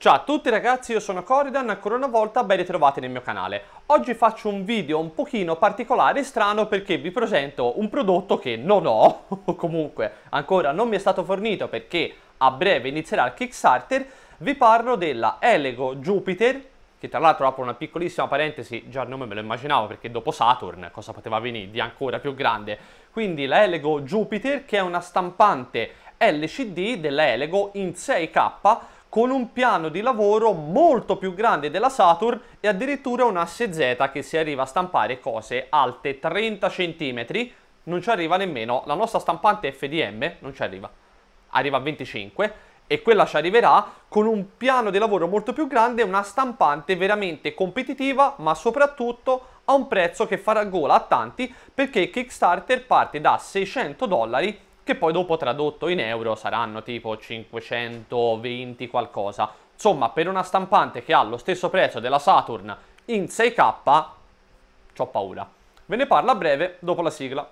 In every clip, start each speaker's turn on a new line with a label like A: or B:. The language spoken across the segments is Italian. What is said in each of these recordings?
A: Ciao a tutti ragazzi, io sono Coridan, ancora una volta ben ritrovati nel mio canale. Oggi faccio un video un pochino particolare e strano perché vi presento un prodotto che non ho, comunque ancora non mi è stato fornito perché a breve inizierà il Kickstarter, vi parlo della Elego Jupiter, che tra l'altro apro una piccolissima parentesi, già il nome me lo immaginavo perché dopo Saturn cosa poteva venire di ancora più grande. Quindi la Elego Jupiter che è una stampante LCD della Elego in 6K con un piano di lavoro molto più grande della Saturn e addirittura un asse Z che si arriva a stampare cose alte 30 cm, non ci arriva nemmeno, la nostra stampante FDM non ci arriva, arriva a 25 e quella ci arriverà con un piano di lavoro molto più grande, una stampante veramente competitiva ma soprattutto a un prezzo che farà gola a tanti perché Kickstarter parte da 600 dollari che poi dopo tradotto in euro saranno tipo 520 qualcosa. Insomma, per una stampante che ha lo stesso prezzo della Saturn in 6K, ho paura. Ve ne parlo a breve dopo la sigla.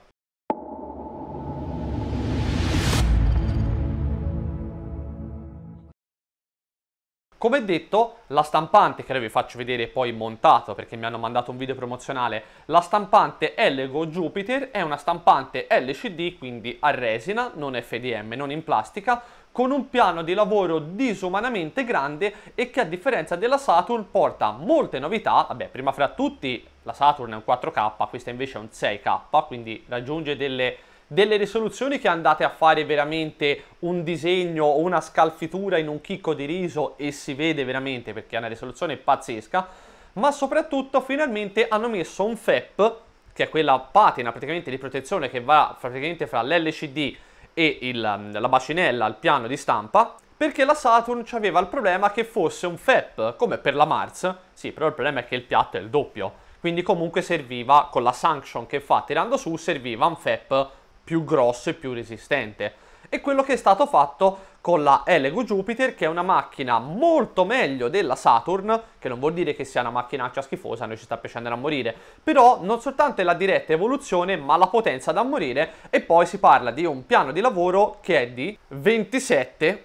A: Come detto, la stampante, che vi faccio vedere poi montato perché mi hanno mandato un video promozionale, la stampante Lego Jupiter è una stampante LCD, quindi a resina, non FDM, non in plastica, con un piano di lavoro disumanamente grande e che a differenza della Saturn porta molte novità, vabbè prima fra tutti la Saturn è un 4K, questa invece è un 6K, quindi raggiunge delle delle risoluzioni che andate a fare veramente un disegno o una scalfitura in un chicco di riso e si vede veramente perché è una risoluzione pazzesca, ma soprattutto finalmente hanno messo un FEP, che è quella patina praticamente di protezione che va praticamente fra l'LCD e il, la bacinella, il piano di stampa, perché la Saturn aveva il problema che fosse un FEP, come per la Mars, sì, però il problema è che il piatto è il doppio, quindi comunque serviva, con la sanction che fa tirando su, serviva un FEP più grosso e più resistente. E quello che è stato fatto con la Elego Jupiter, che è una macchina molto meglio della Saturn, che non vuol dire che sia una macchinaccia schifosa, noi ci sta piacendo da morire, però non soltanto la diretta evoluzione, ma la potenza da morire, e poi si parla di un piano di lavoro che è di 27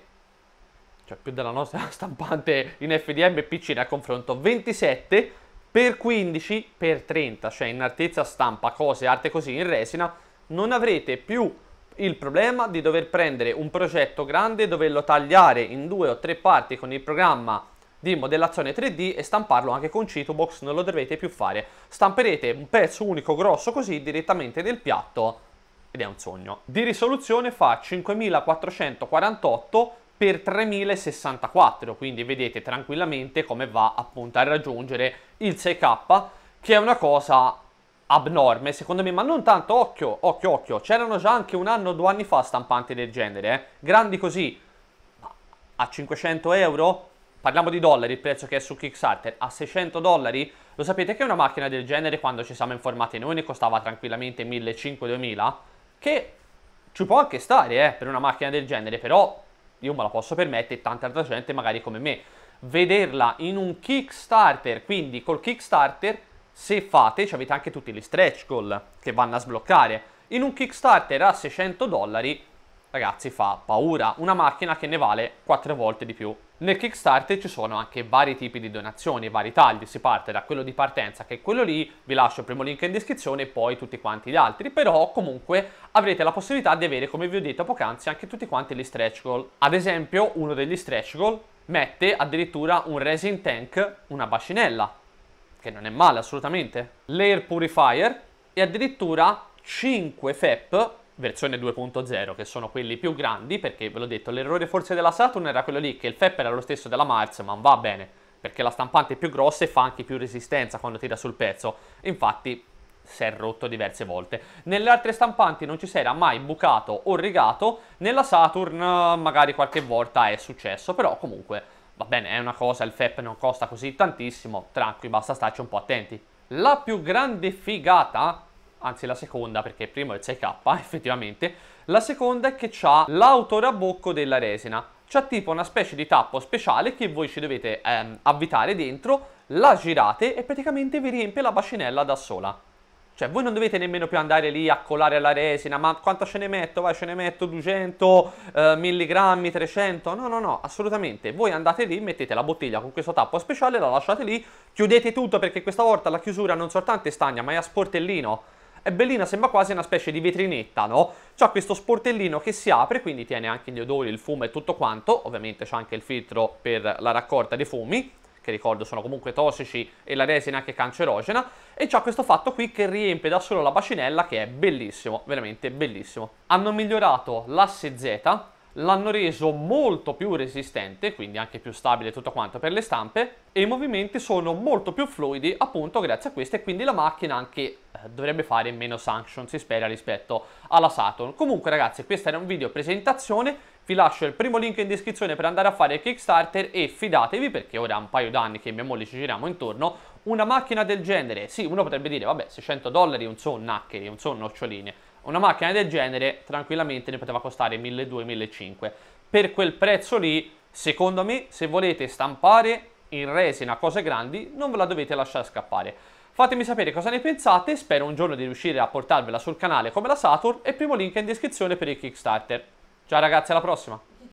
A: cioè più della nostra stampante in FDM piccina a confronto, 27 per 15 per 30, cioè in altezza stampa cose, arte così in resina, non avrete più il problema di dover prendere un progetto grande, doverlo tagliare in due o tre parti con il programma di modellazione 3D e stamparlo anche con Citubox, non lo dovrete più fare. Stamperete un pezzo unico grosso così direttamente nel piatto ed è un sogno. Di risoluzione fa 5448 x 3064, quindi vedete tranquillamente come va appunto a raggiungere il 6K, che è una cosa abnorme, secondo me, ma non tanto, occhio, occhio, occhio, c'erano già anche un anno, due anni fa stampanti del genere, eh? grandi così, a 500 euro, parliamo di dollari il prezzo che è su Kickstarter, a 600 dollari, lo sapete che una macchina del genere quando ci siamo informati noi ne costava tranquillamente 1500-2000, che ci può anche stare eh, per una macchina del genere, però io me la posso permettere, e tanta altra gente magari come me, vederla in un Kickstarter, quindi col Kickstarter se fate, avete anche tutti gli stretch goal che vanno a sbloccare. In un Kickstarter a 600 dollari, ragazzi, fa paura. Una macchina che ne vale 4 volte di più. Nel Kickstarter ci sono anche vari tipi di donazioni, vari tagli. Si parte da quello di partenza, che è quello lì. Vi lascio il primo link in descrizione e poi tutti quanti gli altri. Però, comunque, avrete la possibilità di avere, come vi ho detto poc'anzi, anche tutti quanti gli stretch goal. Ad esempio, uno degli stretch goal mette addirittura un resin tank, una bacinella che non è male assolutamente, l'Air Purifier e addirittura 5 FEP versione 2.0 che sono quelli più grandi perché ve l'ho detto l'errore forse della Saturn era quello lì che il FEP era lo stesso della Mars ma va bene perché la stampante è più grossa e fa anche più resistenza quando tira sul pezzo infatti si è rotto diverse volte. Nelle altre stampanti non ci si era mai bucato o rigato, nella Saturn magari qualche volta è successo, però comunque va bene, è una cosa, il FEP non costa così tantissimo, tranqui, basta starci un po' attenti. La più grande figata, anzi la seconda perché il primo è il 6K effettivamente, la seconda è che ha l'autorabocco della resina, c'è tipo una specie di tappo speciale che voi ci dovete ehm, avvitare dentro, la girate e praticamente vi riempie la bacinella da sola. Cioè, voi non dovete nemmeno più andare lì a colare la resina, ma quanto ce ne metto? Vai, ce ne metto 200 eh, milligrammi, 300. No, no, no, assolutamente. Voi andate lì, mettete la bottiglia con questo tappo speciale, la lasciate lì, chiudete tutto perché questa volta la chiusura non soltanto è stagna, ma è a sportellino. È bellina, sembra quasi una specie di vetrinetta, no? C'ha questo sportellino che si apre, quindi tiene anche gli odori, il fumo e tutto quanto. Ovviamente c'è anche il filtro per la raccolta dei fumi che ricordo sono comunque tossici e la resina anche cancerogena e c'è questo fatto qui che riempie da solo la bacinella che è bellissimo, veramente bellissimo. Hanno migliorato l'asse Z l'hanno reso molto più resistente, quindi anche più stabile tutto quanto per le stampe, e i movimenti sono molto più fluidi appunto grazie a queste, e quindi la macchina anche eh, dovrebbe fare meno sanction, si spera, rispetto alla Saturn. Comunque ragazzi, questo era un video presentazione, vi lascio il primo link in descrizione per andare a fare il Kickstarter e fidatevi perché ora è un paio d'anni che mia moglie ci giriamo intorno, una macchina del genere, sì, uno potrebbe dire, vabbè, 600 dollari un sonno naccheri, un sonno noccioline, una macchina del genere tranquillamente ne poteva costare 1200-1500. Per quel prezzo lì, secondo me, se volete stampare in resina cose grandi, non ve la dovete lasciare scappare. Fatemi sapere cosa ne pensate, spero un giorno di riuscire a portarvela sul canale come la Saturn e primo link in descrizione per il Kickstarter. Ciao ragazzi, alla prossima!